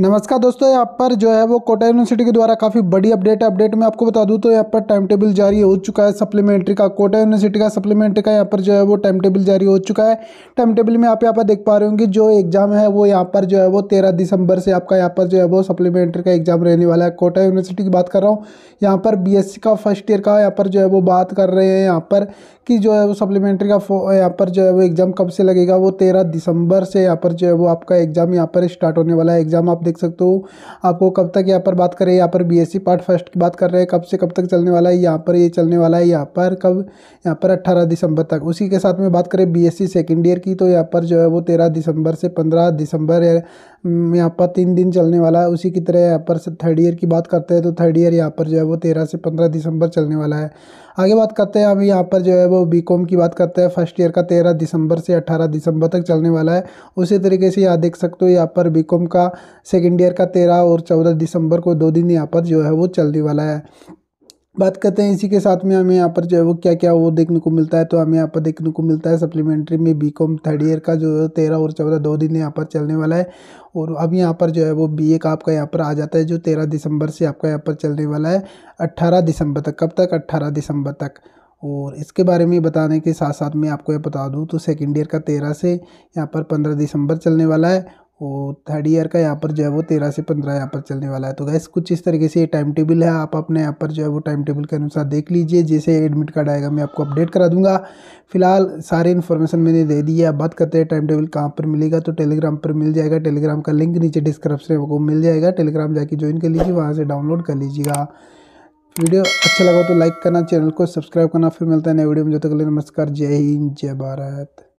नमस्कार दोस्तों यहाँ पर जो है वो कोटा यूनिवर्सिटी के द्वारा काफ़ी बड़ी अपडेट है अपडेट में आपको बता दूँ तो यहाँ पर टाइम टेबल जारी हो चुका है सप्लीमेंट्री का कोटा यूनिवर्सिटी का सप्लीमेंट्री का यहाँ पर जो है वो टाइम टेबल जारी हो चुका है टाइम टेबल में आप यहाँ पर देख पा रहे होंगे जो एग्ज़ाम है वो यहाँ पर जो है वो तेरह दिसंबर से आपका यहाँ पर जो है वो सप्लीमेंट्री का एग्ज़ाम रहने वाला है कोटा यूनिवर्सिटी की बात कर रहा हूँ यहाँ पर बी का फर्स्ट ईयर का यहाँ पर जो है वो बात कर रहे हैं यहाँ पर कि जो है वो सप्लीमेंट्री का यहाँ पर जो है वो एग्ज़ाम कब से लगेगा वो तेरह दिसंबर से यहाँ पर जो है वो आपका एग्ज़ाम यहाँ पर स्टार्ट होने वाला है एग्ज़ाम आप देख सकते हो आपको कब तक यहाँ पर बात करें यहाँ पर बीएससी पार्ट फर्स्ट की बात कर रहे हैं कब से कब तक चलने वाला है यहाँ पर ये चलने वाला है यहाँ पर कब यहाँ पर अट्ठारह दिसंबर तक उसी के साथ में बात करें बी सेकेंड ईयर की तो यहाँ पर जो है वो तेरह दिसंबर से पंद्रह दिसंबर हम्म, यहाँ पर तीन दिन चलने वाला है उसी की तरह यहाँ पर से थर्ड ईयर की बात करते हैं तो थर्ड ईयर यहाँ पर जो है वो तेरह से पंद्रह दिसंबर चलने वाला है आगे बात करते हैं हम यहाँ पर जो है वो बी की बात करते हैं फर्स्ट ईयर का तेरह दिसंबर से अट्ठारह दिसंबर तक चलने वाला है उसी तरीके से यहाँ देख सकते हो यहाँ पर बी का सेकेंड ईयर का तेरह और चौदह दिसंबर को दो दिन यहाँ पर जो है वो चलने वाला है बात करते हैं इसी के साथ में हमें यहाँ पर जो है वो क्या क्या वो देखने को मिलता है तो हमें यहाँ पर देखने को मिलता है सप्लीमेंट्री में बी कॉम थर्ड ईयर का जो है तेरह और चौदह दो दिन यहाँ पर चलने वाला है और अब यहाँ पर जो है वो बी ए का आपका यहाँ पर आ जाता है जो तेरह दिसंबर से आपका यहाँ पर चलने वाला है अट्ठारह दिसंबर तक कब तक अट्ठारह दिसंबर तक और इसके बारे में बताने के साथ साथ मैं आपको ये बता दूँ तो सेकेंड ईयर का तेरह से यहाँ पर पंद्रह दिसंबर चलने वाला है और थर्ड ईयर का यहाँ पर जो है वो तेरह से पंद्रह यहाँ पर चलने वाला है तो गैस कुछ इस तरीके से ये टाइम टेबल है आप अपने यहाँ पर जो है वो टाइम टेबल के अनुसार देख लीजिए जैसे एडमिट कार्ड आएगा मैं आपको अपडेट करा दूंगा फिलहाल सारे इन्फॉर्मेशन मैंने दे दी है आप बात करते हैं टाइम टेबल कहाँ पर मिलेगा तो टेलीग्राम पर मिल जाएगा टेलीग्राम का लिंक नीचे डिस्क्रिप्शन को मिल जाएगा टेलीग्राम जाके ज्वाइन कर लीजिए वहाँ से डाउनलोड कर लीजिएगा वीडियो अच्छा लगा तो लाइक करना चैनल को सब्सक्राइब करना फिर मिलता है नए वीडियो में जो तक नमस्कार जय हिंद जय भारत